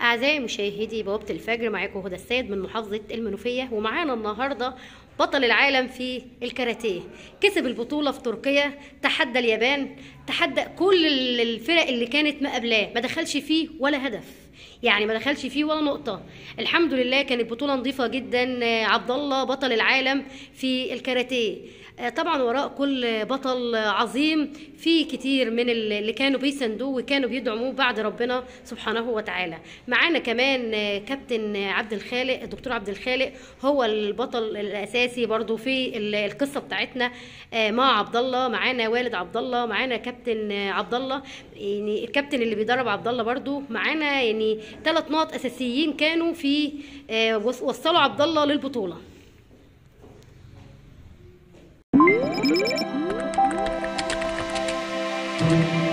أعزائي مشاهدي بوابة الفجر معاكم هدى السيد من محافظة المنوفية ومعانا النهاردة بطل العالم في الكاراتيه كسب البطولة في تركيا تحدى اليابان تحدى كل الفرق اللي كانت مقابلاه ما دخلش فيه ولا هدف يعني ما دخلش فيه ولا نقطه الحمد لله كانت بطوله نظيفه جدا آه، عبد الله بطل العالم في الكاراتيه آه، طبعا وراء كل بطل عظيم في كتير من اللي كانوا بيساندوه وكانوا بيدعموه بعد ربنا سبحانه وتعالى معانا كمان آه، كابتن عبد الخالق الدكتور عبد الخالق هو البطل الاساسي برضو في القصه بتاعتنا مع عبد الله معانا والد عبد الله معانا كابتن عبد الله يعني الكابتن اللي بيدرب عبد الله برضو معانا يعني يعني ثلاث نقط اساسيين كانوا في آه، وصلوا عبد الله للبطوله thank you